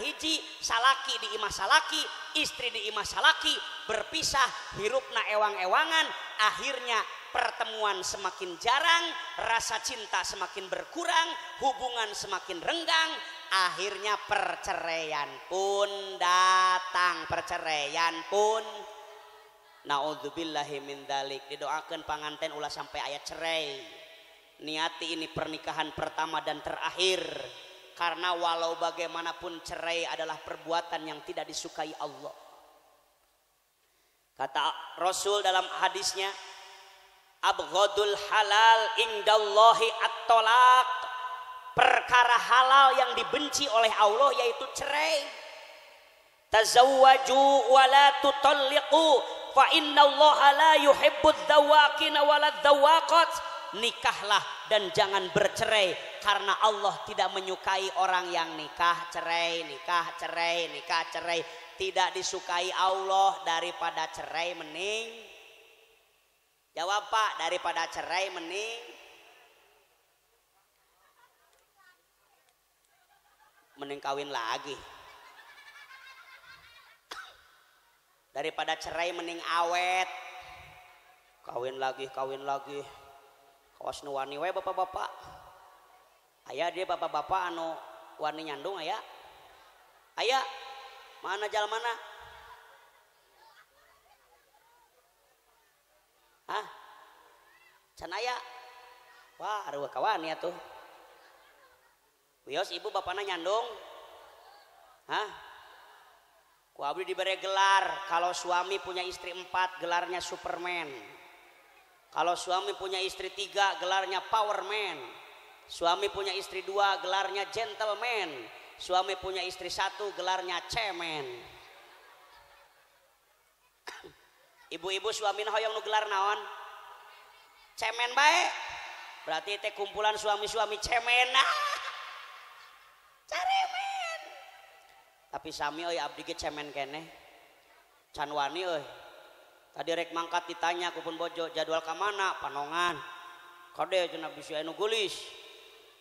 hiji salaki di imah salaki istri di imah salaki berpisah hirupna ewang-ewangan akhirnya pertemuan semakin jarang rasa cinta semakin berkurang hubungan semakin renggang akhirnya perceraian pun datang perceraian pun Naudzubillahi min dalik didoakan panganten ulah sampai ayat cerai niati ini pernikahan pertama dan terakhir karena walau bagaimanapun cerai adalah perbuatan yang tidak disukai Allah. Kata Rasul dalam hadisnya, Abghadul halal indallahi at-tolak. Perkara halal yang dibenci oleh Allah yaitu cerai. Tazawwaju wa la tutalliqu fa innallaha la yuhibbud zawaqina walad zawaqat. Nikahlah dan jangan bercerai karena Allah tidak menyukai orang yang nikah cerai, nikah cerai, nikah cerai. Tidak disukai Allah daripada cerai mening. Jawab Pak, daripada cerai mening, Mending kawin lagi. Daripada cerai mending awet. Kawin lagi, kawin lagi. Kawas nuwani bapak-bapak. Ayah, dia bapak-bapak anu warni nyandung ayah. Ayah, mana jalan mana Hah? Canaya. Wah, ada kawan ya tuh. Wios ibu bapaknya nyandung. Hah? Ku abdi diberi gelar. Kalau suami punya istri empat, gelarnya Superman. Kalau suami punya istri tiga, gelarnya Powerman. Suami punya istri dua, gelarnya gentleman. Suami punya istri satu, gelarnya cemen. Ibu-ibu suami hoyong nu gelar naon? Cemen baik. Berarti teh kumpulan suami-suami cemen. Ah, Caremen. Tapi sami euy abdi ge cemen kene. Can wani euy. Tadi rek mangkat ditanya kupun bojo jadwal ka mana? Panongan. Kade cenah bisi anu gulis.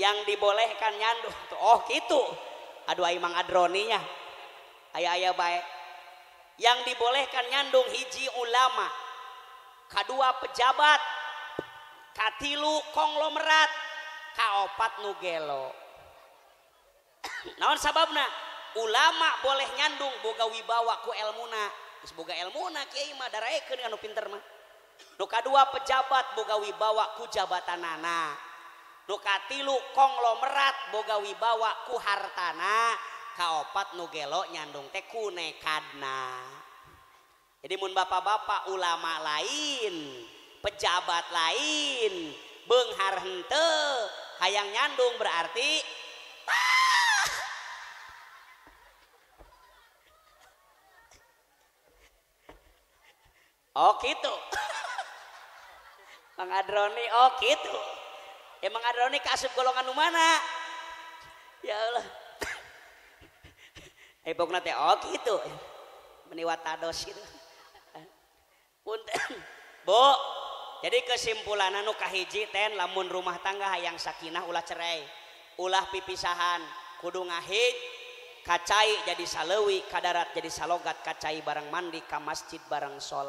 yang dibolehkan nyandung Oh gitu A dua imang adroninya ayaaya baik yang dibolehkan nyandung hiji ulama K2 pejabat katlu konglomerat kauopat nuoon sabab ulama boleh nyandung boga Wibawaku Elmunamuterka2 pejabatga Wibawaku jabatan nana dukatilu konglomerat boga wibawa ku hartana kaopat nugelo nyandung teh nekadna. jadi mun bapak-bapak ulama lain pejabat lain benghar hente hayang nyandung berarti ah! Oh gitu Bang Adroni oh gitu mengaranini kasus golongan mana yawa eh, oh, jadi kesimpulan Nuuka hijjiten lamun rumah tangga yang Sakinah lah cerai ulah pipisahan Kudu ngahid kacai jadi salewi kadarrat jadi salogat kacai barang mandi kam masjid barangshot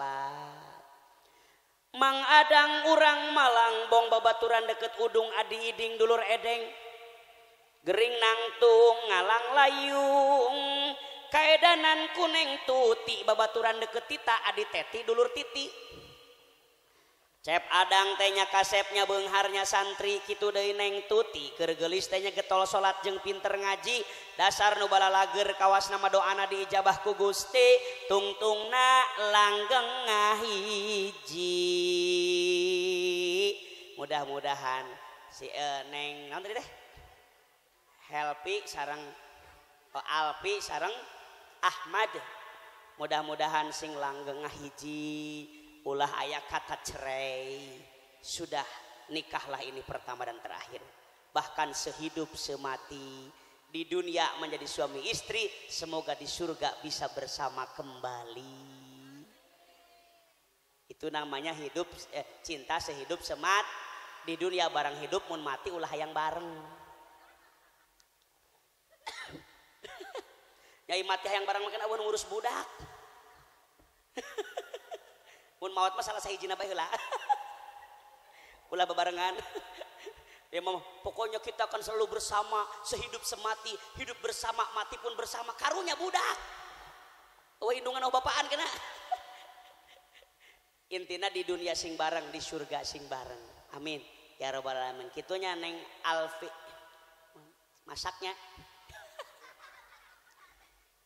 1000 Maga ang-urang malang bong babauran deket udung Adingdulur ededeng. Gering nangtung ngalang layung kaanan kuningg tutik babauran deket tita adi tetidulur titik. adang tenya kasepnya pengharnya santri gitu de neng tuti kergelis tenya getol salat jeng pinter ngaji dasar nubala lager kawas nama doana di Jabahku Gusti tungtung na langgeng ngahiji mudah-mudahan sig de healthy sarang oh, Alpi sarang Ahmad mudah-mudahan sing langge nga hijji ulah ayah kata cerai sudah nikahlah ini pertama dan terakhir bahkan sehidup semati di dunia menjadi suami istri semoga di surga bisa bersama kembali itu namanya hidup eh, cinta sehidup semat di dunia barang hidup mun mati ulah yang bareng Nyai mati yang bareng makan awan ngurus budak. pun maut masalah saya hijina baheula ulah bebarengan dia mau pokoknya kita akan selalu bersama sehidup semati hidup bersama mati pun bersama karunya budak wah oh, indungan oh bapaan kena intina di dunia sing bareng di surga sing bareng amin ya robbal alamin kitunya neng alfi masaknya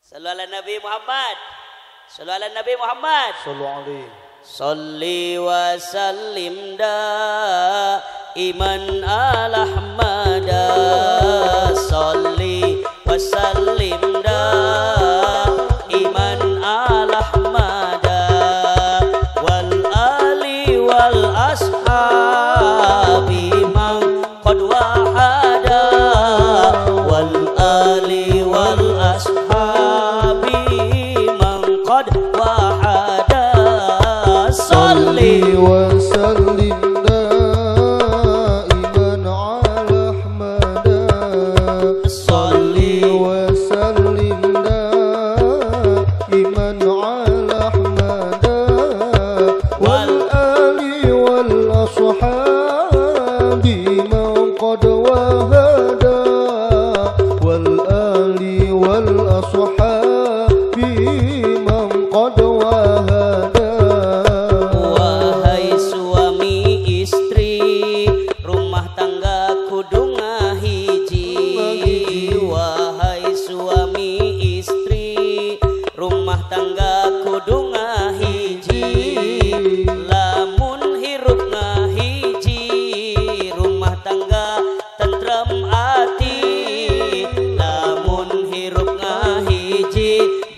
Salawatul Nabi Muhammad. Salawatul Nabi Muhammad. Salawatul. Salli wa sallim da iman alahmadah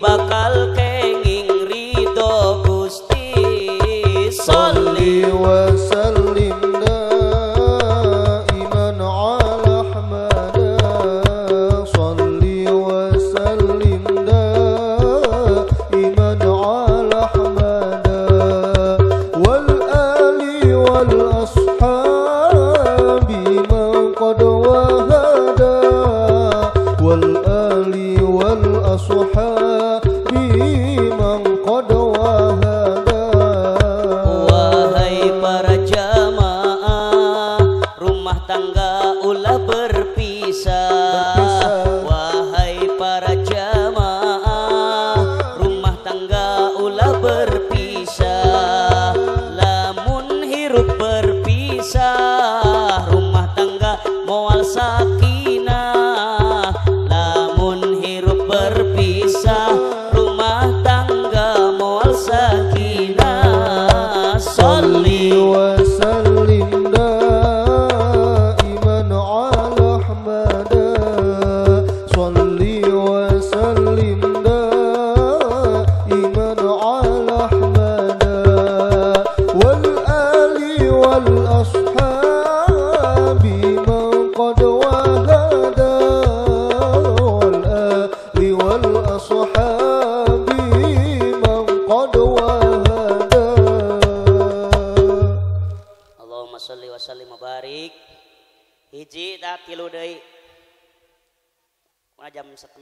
bakal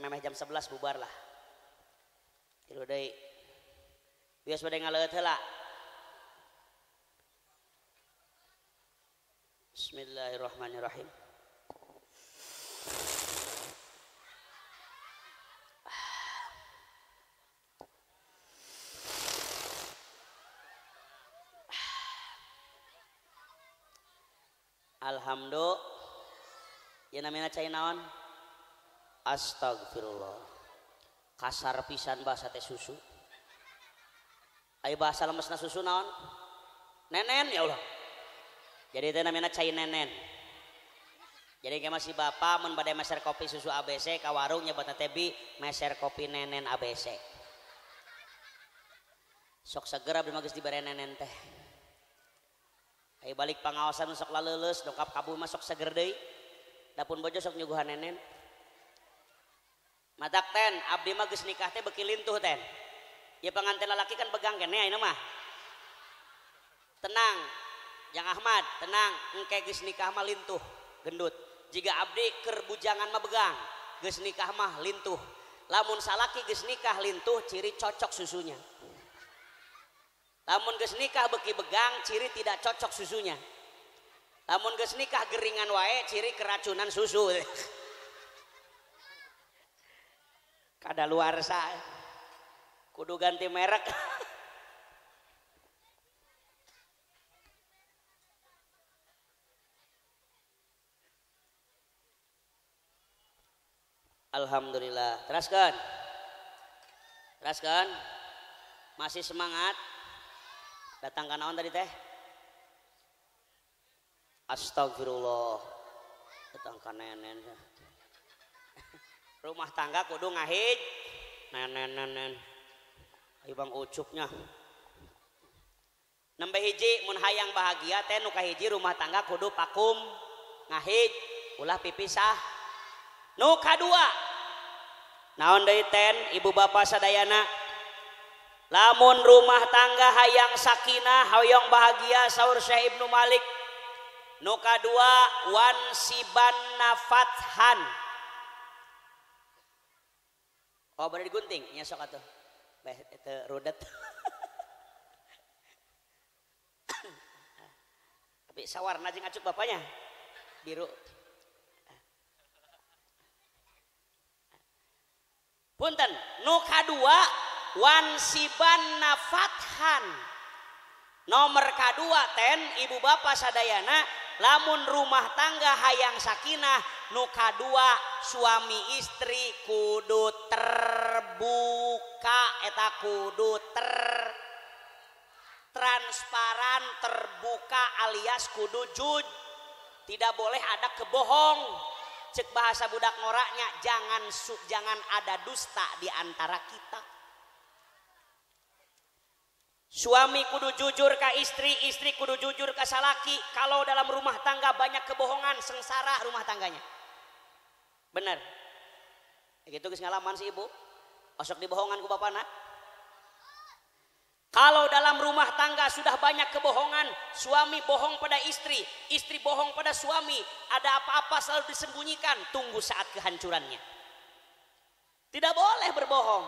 memeh jam 11 bubar lah tilu deui biasa bade ngaleut heula Bismillahirrahmanirrahim Alhamdulillah. Ya namanya cai naon? astagfirullah kasar pisan bahasa teh susu ayo bahasa lemesna susu naon nenen ya Allah jadi itu namanya cai nenen jadi kayak masih bapak mun badai meser kopi susu ABC kawarungnya buat nyebutnya tebi meser kopi nenen ABC sok segera bermagis magis bareng nenen teh ayo balik pengawasan sok lalulus dongkap kabu masok seger deh, dapun bojo sok nyuguhan nenen Madak ten abdi mah geus nikah teh beki lintuh ten ya pengantin lalaki kan pegang kene ini mah tenang yang Ahmad tenang engke geus nikah mah lintuh gendut jika abdi jangan mah begang geus nikah mah lintuh lamun salaki geus nikah lintuh ciri cocok susunya lamun geus nikah beki begang ciri tidak cocok susunya lamun geus nikah geringan wae ciri keracunan susu Kada luar sah. Kudu ganti merek. Alhamdulillah. Teraskan. Teraskan. Masih semangat. Datang kanawan tadi teh? Astagfirullah. Datang ke nenen. rumah tangga Ku ngahinyaang bahagia rumah tangga Kudu Pakummhi ulah pipisahka2 Ibu badayana lamun rumah tangga hayang Sakinyong bahagia Saur Synu Malik nuka2wan siban nafathan Oh bener digunting, nyesok iya, atuh. Beh, itu rudet. Tapi sawarna najing acuk bapaknya. Biru. Punten, nuka dua wansiban nafathan. Nomor kedua ten ibu bapak sadayana lamun rumah tangga hayang sakinah nuka dua suami istri kudu terbuka eta kudu ter transparan terbuka alias kudu jujur tidak boleh ada kebohong cek bahasa budak noraknya jangan su, jangan ada dusta di antara kita Suami kudu jujur ke istri, istri kudu jujur ke salaki. Kalau dalam rumah tangga banyak kebohongan, sengsara rumah tangganya bener gitu guys ngalaman si ibu Masuk dibohongan ku nak kalau dalam rumah tangga sudah banyak kebohongan, suami bohong pada istri, istri bohong pada suami, ada apa-apa selalu disembunyikan, tunggu saat kehancurannya. Tidak boleh berbohong.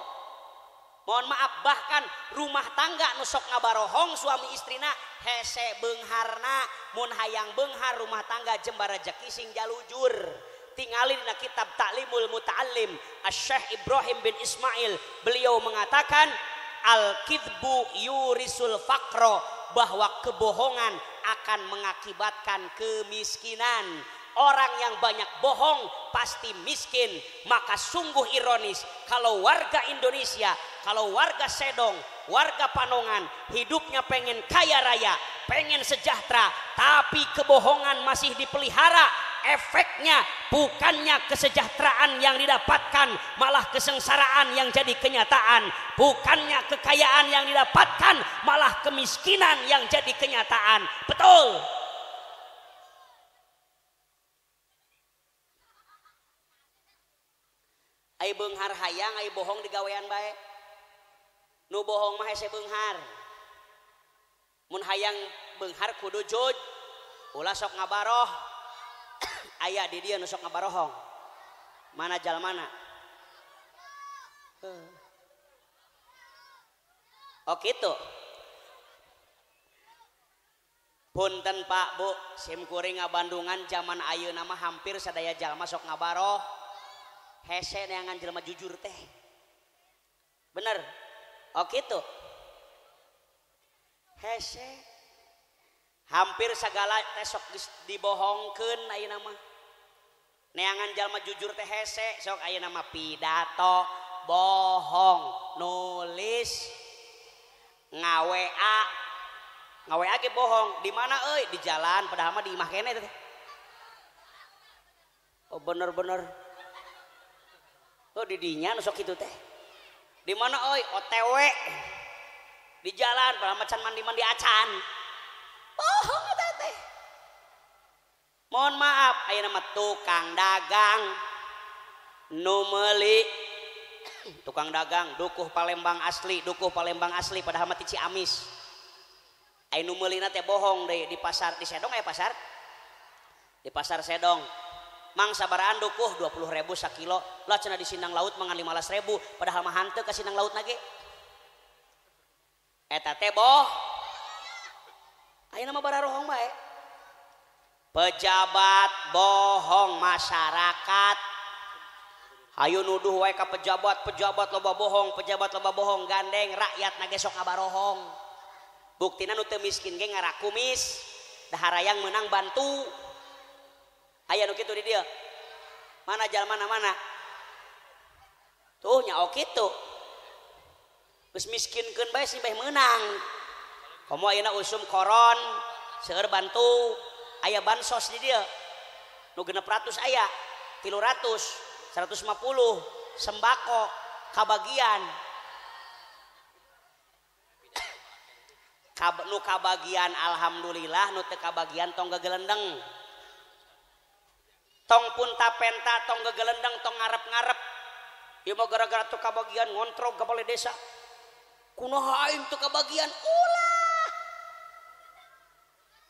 Mohon maaf, bahkan rumah tangga nusok ngabarohong suami istrina hese bengharna, mun hayang benghar rumah tangga jembara jekising sing jalujur tingali na kitab Ta'limul Muta'allim Asy-Syaikh Ibrahim bin Ismail beliau mengatakan al-kidbu yurisul fakro bahwa kebohongan akan mengakibatkan kemiskinan orang yang banyak bohong pasti miskin. Maka sungguh ironis kalau warga Indonesia, kalau warga Sedong, warga Panongan hidupnya pengen kaya raya, pengen sejahtera, tapi kebohongan masih dipelihara efeknya bukannya kesejahteraan yang didapatkan malah kesengsaraan yang jadi kenyataan bukannya kekayaan yang didapatkan malah kemiskinan yang jadi kenyataan betul Ai benghar hayang ai bohong di gawean bae nu bohong mah hese benghar mun hayang benghar kudu jujur ulah sok ngabaroh aya dia nusok ngaohhong mana jalan mana oh, gitu punnten Pak Bu simkuring nga Bandungan zaman Ayu nama hampir sayaajal masuk ngabaroh he jelma jujur teh bener oh, gitu hampir segala besok dibohong ke na nama neangan jalma jujur tehsek sok aya nama pidato bohong nulis ngawe ngawe bohong di mana di jalan pada dimak oh, bener-bener Oh didinyasok itu teh di mana tewe di jalan pada macacan mandiman diacan bohong mohon maaf Aayo nama tukang dagangmeli tukang dagang Dukuh Palembang asli Dukuh Palembang asli pada hamaici amis bohong dido di pasar Sedong mangsa baran Duku 20.000 kilo didang laut mengali 15.000 pada ha hantu kedang laut nabo namahong pejabat bohong masyarakat Ayu nuduh waK pejabat pejabat loba-bohong pejabat loba bohong gandeng rakyat nagesok kabarohhong buktinan miskinkumimis Dahara yang menang bantu aya gitu dia mana jalan mana-mana tuhnya gitukin menang usron seger bantu aya Bansos dia aya kilo 150 sembako keba bagian alhamdulillah togang tong pun penta tongga gelenng tong ngarep ngarep gara-gara tuhka bagian ngontro gak boleh desa kuno ke bagian kuno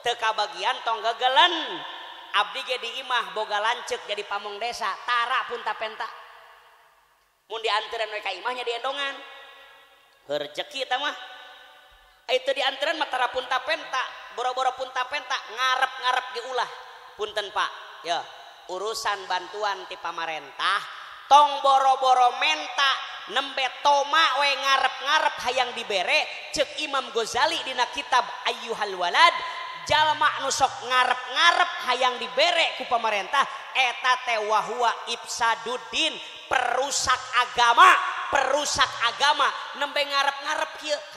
punya teka bagian tong gagelen Abdi di Imah Boga lancek jadi Pamng Desa Tar Pupenta didianren mereka imahnya diandongan zekimah itu eh, didianren Matara Puta pentak boro-boro punta pentak ngarep ngarep diulah Punten Pak ya urusan bantuan tip pamarentah tong boroboro mentak nemmbe tomak woe ngarep ngarep hayang di bere cek Imam Ghazalidina kitab Ayu halwalad punyamak nusok ngarep- ngarep hayang diberreku pemerintah eta tewawa ibsadin perusak agama perusak agama nembe ngarep- ngare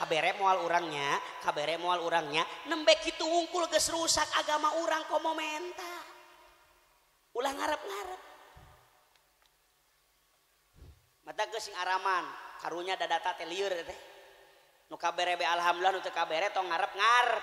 karek mual urangnya kaBre mual orangrangnya nembek itu wungkul ges rusak agama urang komtah ulang ngap ngarepman karunnya liham ngarep ngarep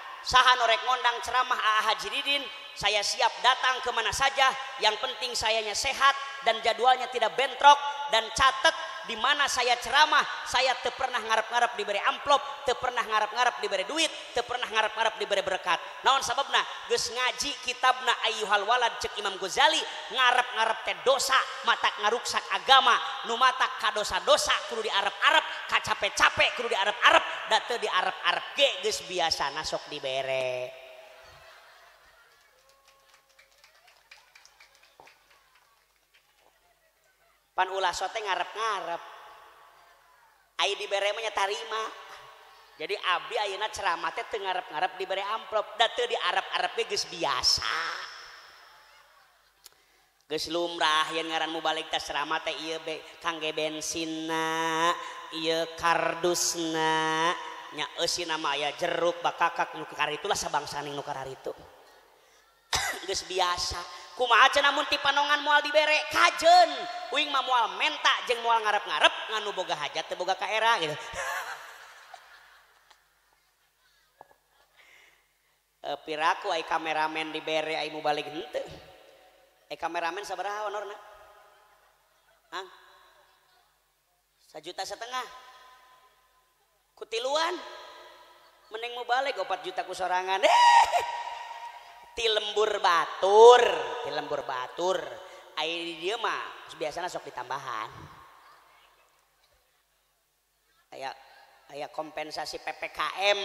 saha norek ngondang ceramah AA Haji Didin saya siap datang kemana saja yang penting sayanya sehat dan jadwalnya tidak bentrok dan catet di mana saya ceramah saya te pernah ngarep-ngarep diberi amplop te pernah ngarep-ngarep diberi duit te pernah ngarep-ngarep diberi berkat on sababna gus ngaji kitabna ayuhal walad cek Imam gozali ngarep-ngarep teh dosa mata ngaruksak agama numatak kadosa-dosa kudu diarep-arep kacape-cape kudu diarep-arep datu di Arab-Arab ge geus biasa nasok bere Pan ulah sote ngarep-ngarep. Ayo bere mah tarima. Jadi abi ayeuna ceramah teh teu ngarep-ngarep dibere amplop, datu di Arab-Arab ge geus biasa. Geus lumrah yen ngaran balik tas ceramah teh ieu be kangge bensinna kardusnya nama ya jeruk bak kakak nuuka itu bangsan itu biasa kuma aja namun panongan mual diberre kajjun ma tak jeng mual ngare ngarep nganu boga hajatpiraku eh, kameramen diberreimu balik gitu eh kameramen saberana juta setengah kutiluan mending mau balik opat juta ku sorangan ti lembur batur ti lembur batur air di dia mah biasanya sok ditambahan kayak kayak kompensasi PPKM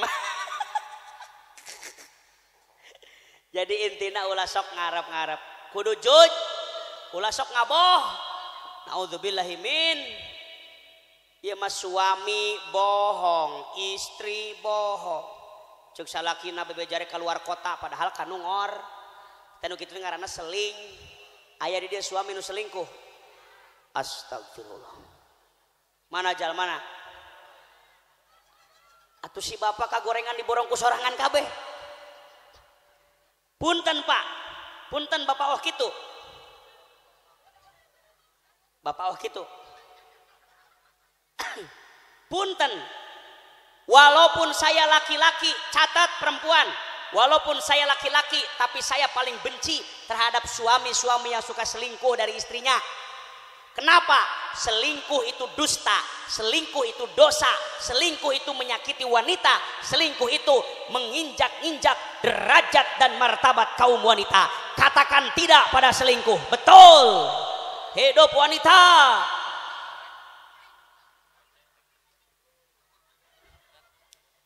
jadi intinya ulah sok ngarep-ngarep kudu juj ulah sok ngaboh naudzubillahimin ya mas suami bohong istri bohong cuk salakina bebejare keluar kota padahal kanungor tanu itu ngaranna seling ayah di dia suami nu selingkuh astagfirullah mana jal mana atuh si bapak kagorengan diborongku sorangan kabe. punten pak punten bapak oh gitu bapak oh gitu Punten. Walaupun saya laki-laki, catat perempuan. Walaupun saya laki-laki, tapi saya paling benci terhadap suami-suami yang suka selingkuh dari istrinya. Kenapa? Selingkuh itu dusta, selingkuh itu dosa, selingkuh itu menyakiti wanita, selingkuh itu menginjak-injak derajat dan martabat kaum wanita. Katakan tidak pada selingkuh. Betul. Hidup wanita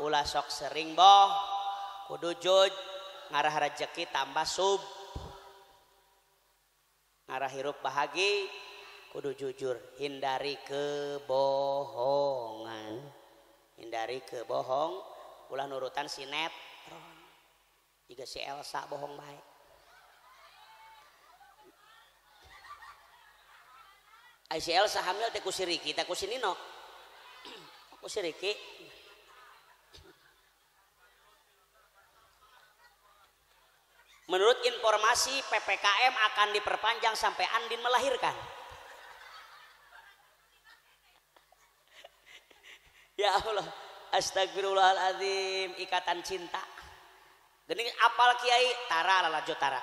Ulah sok sering boh kudu juj ngarah rezeki tambah sub ngarah hirup bahagi kudu jujur hindari kebohongan hindari kebohong ulah nurutan sinetron jika si Elsa bohong baik Aisyah si Elsa hamil teh kusiriki, teh ku Menurut informasi PPKM akan diperpanjang sampai Andin melahirkan. ya Allah, astagfirullahaladzim, ikatan cinta. Gening apal kiai, tara lalajo tara.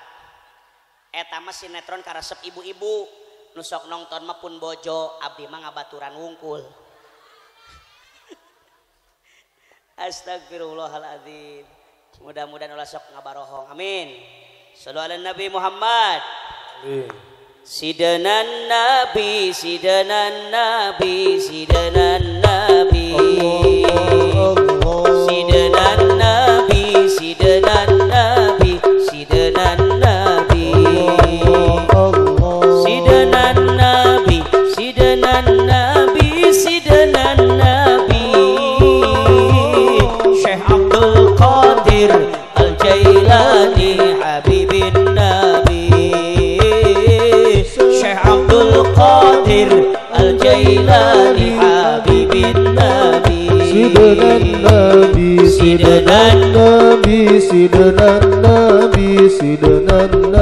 Eta mah sinetron karasep ibu-ibu, nusok nonton ma pun bojo, abdi mah ngabaturan wungkul. Astagfirullahaladzim mudah-mudahan ulah sok ngabarohong amin sallu ala nabi Muhammad amin sidanan nabi sidanan nabi sidanan nabi Allah. Nanna bi sidana nanna bi sidana